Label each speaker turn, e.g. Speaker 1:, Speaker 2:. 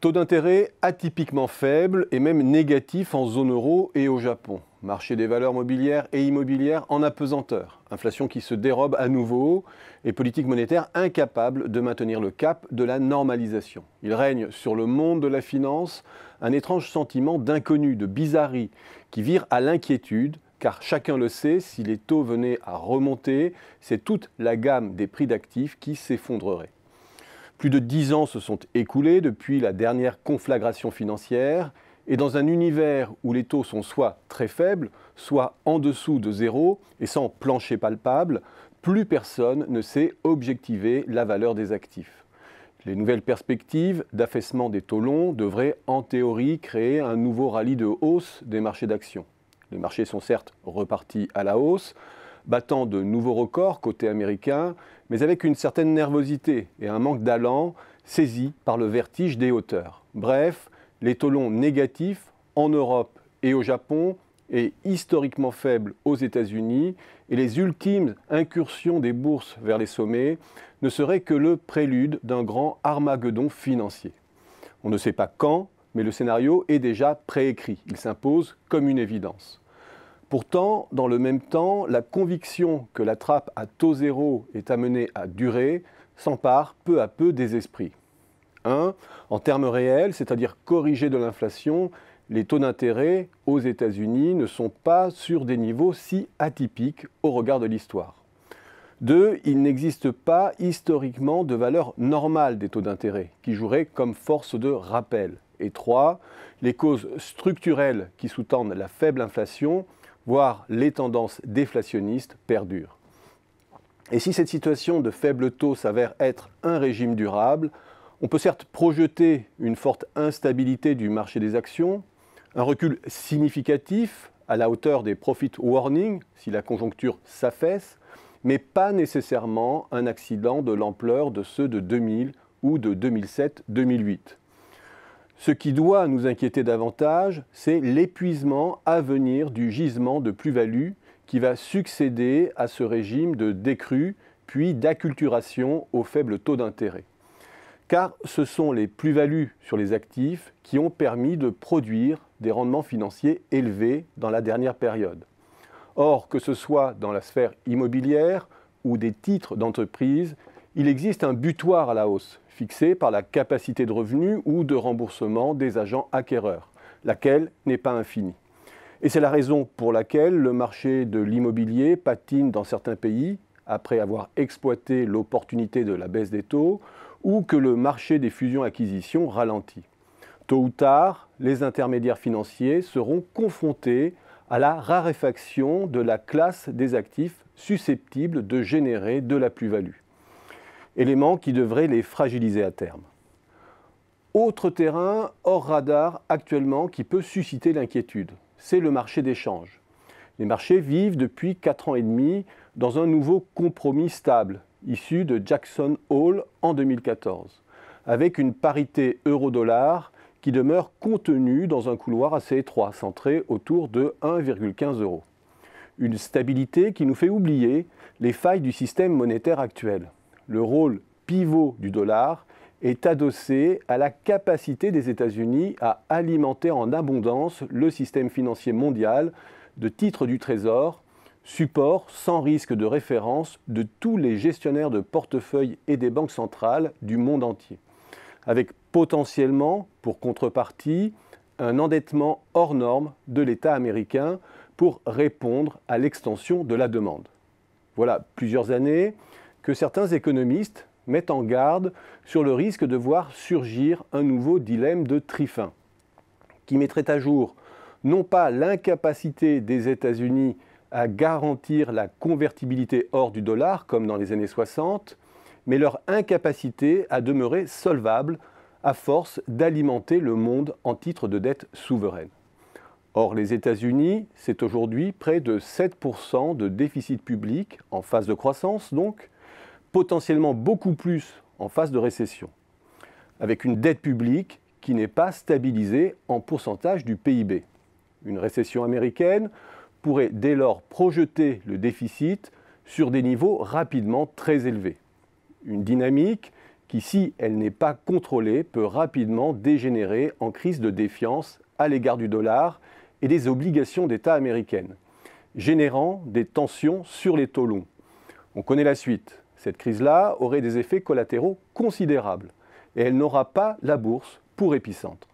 Speaker 1: Taux d'intérêt atypiquement faible et même négatif en zone euro et au Japon. Marché des valeurs mobilières et immobilières en apesanteur. Inflation qui se dérobe à nouveau et politique monétaire incapable de maintenir le cap de la normalisation. Il règne sur le monde de la finance un étrange sentiment d'inconnu, de bizarrerie, qui vire à l'inquiétude, car chacun le sait, si les taux venaient à remonter, c'est toute la gamme des prix d'actifs qui s'effondrerait. Plus de dix ans se sont écoulés depuis la dernière conflagration financière, et dans un univers où les taux sont soit très faibles, soit en dessous de zéro et sans plancher palpable, plus personne ne sait objectiver la valeur des actifs. Les nouvelles perspectives d'affaissement des taux longs devraient en théorie créer un nouveau rallye de hausse des marchés d'actions. Les marchés sont certes repartis à la hausse, battant de nouveaux records côté américain, mais avec une certaine nervosité et un manque d'allant saisi par le vertige des hauteurs. Bref, les taux négatifs en Europe et au Japon et historiquement faibles aux États-Unis et les ultimes incursions des bourses vers les sommets ne seraient que le prélude d'un grand Armageddon financier. On ne sait pas quand, mais le scénario est déjà préécrit. Il s'impose comme une évidence. Pourtant, dans le même temps, la conviction que la trappe à taux zéro est amenée à durer s'empare peu à peu des esprits. 1. En termes réels, c'est-à-dire corrigés de l'inflation, les taux d'intérêt aux États-Unis ne sont pas sur des niveaux si atypiques au regard de l'histoire. 2. Il n'existe pas historiquement de valeur normale des taux d'intérêt qui jouerait comme force de rappel. Et 3. Les causes structurelles qui sous-tendent la faible inflation voire les tendances déflationnistes perdurent. Et si cette situation de faible taux s'avère être un régime durable, on peut certes projeter une forte instabilité du marché des actions, un recul significatif à la hauteur des profit warnings si la conjoncture s'affaisse, mais pas nécessairement un accident de l'ampleur de ceux de 2000 ou de 2007-2008. Ce qui doit nous inquiéter davantage, c'est l'épuisement à venir du gisement de plus-value qui va succéder à ce régime de décrue puis d'acculturation au faible taux d'intérêt. Car ce sont les plus-values sur les actifs qui ont permis de produire des rendements financiers élevés dans la dernière période. Or, que ce soit dans la sphère immobilière ou des titres d'entreprise, il existe un butoir à la hausse, fixé par la capacité de revenus ou de remboursement des agents acquéreurs, laquelle n'est pas infinie. Et c'est la raison pour laquelle le marché de l'immobilier patine dans certains pays, après avoir exploité l'opportunité de la baisse des taux, ou que le marché des fusions-acquisitions ralentit. Tôt ou tard, les intermédiaires financiers seront confrontés à la raréfaction de la classe des actifs susceptibles de générer de la plus-value éléments qui devraient les fragiliser à terme. Autre terrain hors radar actuellement qui peut susciter l'inquiétude, c'est le marché d'échange. Les marchés vivent depuis 4 ans et demi dans un nouveau compromis stable, issu de Jackson Hole en 2014, avec une parité euro-dollar qui demeure contenue dans un couloir assez étroit, centré autour de 1,15 euros. Une stabilité qui nous fait oublier les failles du système monétaire actuel le rôle pivot du dollar est adossé à la capacité des États-Unis à alimenter en abondance le système financier mondial de titres du Trésor, support sans risque de référence de tous les gestionnaires de portefeuilles et des banques centrales du monde entier, avec potentiellement, pour contrepartie, un endettement hors norme de l'État américain pour répondre à l'extension de la demande. Voilà plusieurs années que certains économistes mettent en garde sur le risque de voir surgir un nouveau dilemme de Trifin, qui mettrait à jour non pas l'incapacité des États-Unis à garantir la convertibilité hors du dollar, comme dans les années 60, mais leur incapacité à demeurer solvable à force d'alimenter le monde en titres de dette souveraine. Or, les États-Unis, c'est aujourd'hui près de 7% de déficit public, en phase de croissance donc, potentiellement beaucoup plus en phase de récession, avec une dette publique qui n'est pas stabilisée en pourcentage du PIB. Une récession américaine pourrait dès lors projeter le déficit sur des niveaux rapidement très élevés. Une dynamique qui, si elle n'est pas contrôlée, peut rapidement dégénérer en crise de défiance à l'égard du dollar et des obligations d'État américaines, générant des tensions sur les taux longs. On connaît la suite. Cette crise-là aurait des effets collatéraux considérables et elle n'aura pas la bourse pour épicentre.